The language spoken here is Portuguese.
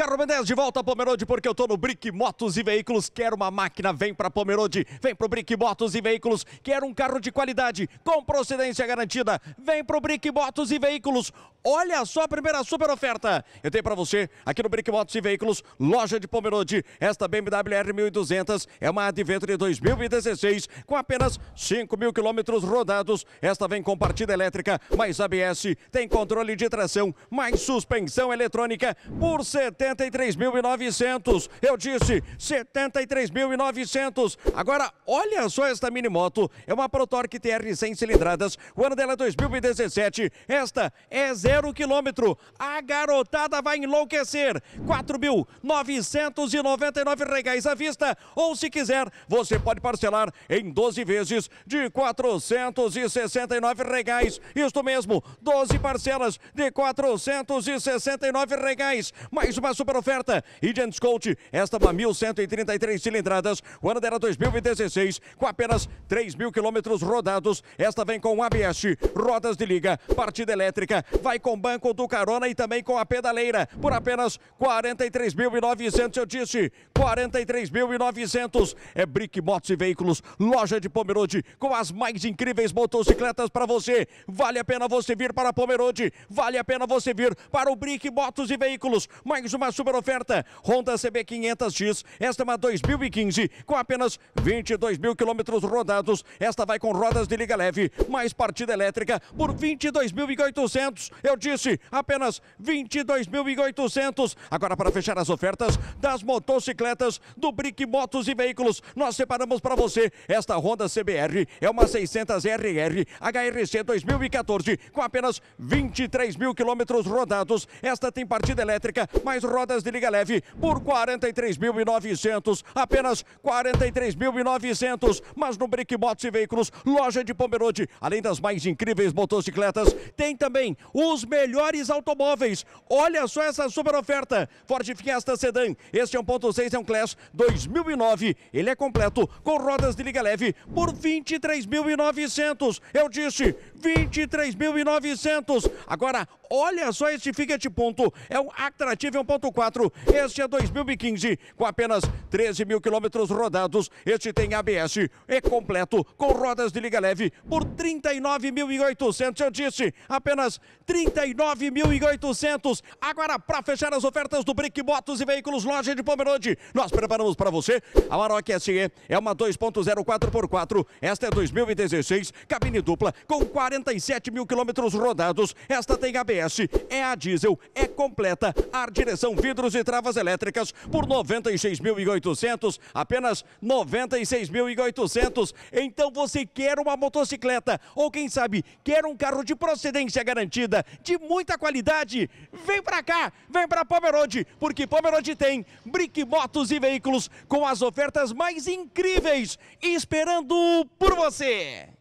Carro Mendes de volta a Pomerode, porque eu tô no Brick Motos e Veículos. Quero uma máquina? Vem pra Pomerode. Vem pro Brick Motos e Veículos. Quero um carro de qualidade, com procedência garantida? Vem pro Brick Motos e Veículos. Olha só a primeira super oferta. Eu tenho pra você, aqui no Brick Motos e Veículos, loja de Pomerode. Esta BMW R1200 é uma Adventure 2016, com apenas 5 mil quilômetros rodados. Esta vem com partida elétrica, mais ABS, tem controle de tração, mais suspensão eletrônica por 70 73.900. Eu disse 73.900. Agora, olha só esta mini moto. É uma Protorque TR 100 cilindradas. O ano dela é 2017. Esta é zero quilômetro. A garotada vai enlouquecer. 4.999 reais à vista. Ou se quiser, você pode parcelar em 12 vezes de 469 reais. Isto mesmo, 12 parcelas de 469 reais. Mais uma super oferta. Indian Scout, esta é uma 1.133 cilindradas. O ano dela 2016, com apenas 3 mil quilômetros rodados. Esta vem com ABS, rodas de liga, partida elétrica. Vai com banco do carona e também com a pedaleira. Por apenas 43.900, eu disse. 43.900. É Brick Motos e Veículos, loja de Pomerode, com as mais incríveis motocicletas para você. Vale a pena você vir para Pomerode. Vale a pena você vir para o Brick Motos e Veículos. Mais uma uma super oferta. Honda CB500X, esta é uma 2015, com apenas 22 mil quilômetros rodados. Esta vai com rodas de liga leve, mais partida elétrica por 22.800. Eu disse, apenas 22.800. Agora, para fechar as ofertas das motocicletas do Brick Motos e Veículos, nós separamos para você esta Honda CBR. É uma 600RR HRC 2014, com apenas 23 mil quilômetros rodados. Esta tem partida elétrica, mais rodas de liga leve por 43.900, apenas 43.900. Mas no Brick Motos e Veículos, loja de Pomerode, além das mais incríveis motocicletas, tem também os melhores automóveis. Olha só essa super oferta. Ford Fiesta Sedan, este é 1.6 é um Class 2009. Ele é completo com rodas de liga leve por 23.900. Eu disse 23.900. Agora Olha só este Fiat ponto É um atrativo 1.4. É este é 2015, com apenas 13 mil quilômetros rodados. Este tem ABS, é completo, com rodas de liga leve, por 39.800. Eu disse, apenas 39.800. Agora, para fechar as ofertas do Brick Motos e Veículos Loja de Pomerode, nós preparamos para você a Maroc SE. É uma 2.0 4x4. Esta é 2016, cabine dupla, com 47 mil quilômetros rodados. Esta tem ABS ABS, é a diesel, é completa. Ar, direção, vidros e travas elétricas por 96.800, apenas 96.800. Então você quer uma motocicleta ou quem sabe quer um carro de procedência garantida, de muita qualidade? Vem pra cá, vem pra Pomerode, porque Pomerode tem Brick Motos e Veículos com as ofertas mais incríveis esperando por você.